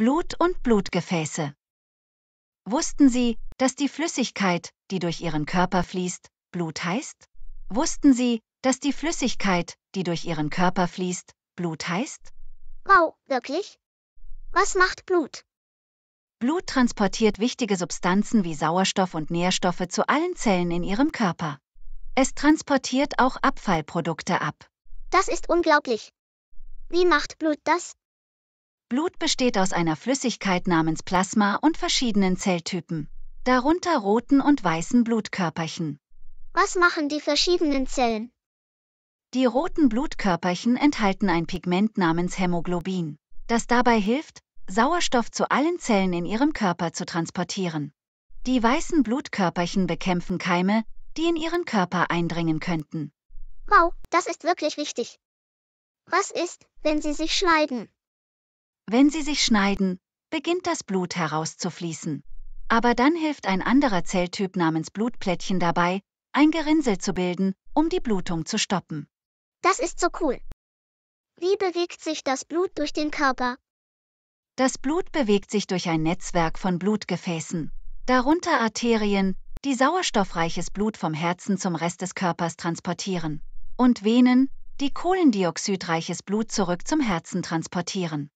Blut und Blutgefäße. Wussten Sie, dass die Flüssigkeit, die durch Ihren Körper fließt, Blut heißt? Wussten Sie, dass die Flüssigkeit, die durch Ihren Körper fließt, Blut heißt? Wow, wirklich? Was macht Blut? Blut transportiert wichtige Substanzen wie Sauerstoff und Nährstoffe zu allen Zellen in Ihrem Körper. Es transportiert auch Abfallprodukte ab. Das ist unglaublich. Wie macht Blut das? Blut besteht aus einer Flüssigkeit namens Plasma und verschiedenen Zelltypen, darunter roten und weißen Blutkörperchen. Was machen die verschiedenen Zellen? Die roten Blutkörperchen enthalten ein Pigment namens Hämoglobin, das dabei hilft, Sauerstoff zu allen Zellen in ihrem Körper zu transportieren. Die weißen Blutkörperchen bekämpfen Keime, die in ihren Körper eindringen könnten. Wow, das ist wirklich wichtig. Was ist, wenn sie sich schneiden? Wenn sie sich schneiden, beginnt das Blut herauszufließen. Aber dann hilft ein anderer Zelltyp namens Blutplättchen dabei, ein Gerinnsel zu bilden, um die Blutung zu stoppen. Das ist so cool. Wie bewegt sich das Blut durch den Körper? Das Blut bewegt sich durch ein Netzwerk von Blutgefäßen, darunter Arterien, die sauerstoffreiches Blut vom Herzen zum Rest des Körpers transportieren, und Venen, die kohlendioxidreiches Blut zurück zum Herzen transportieren.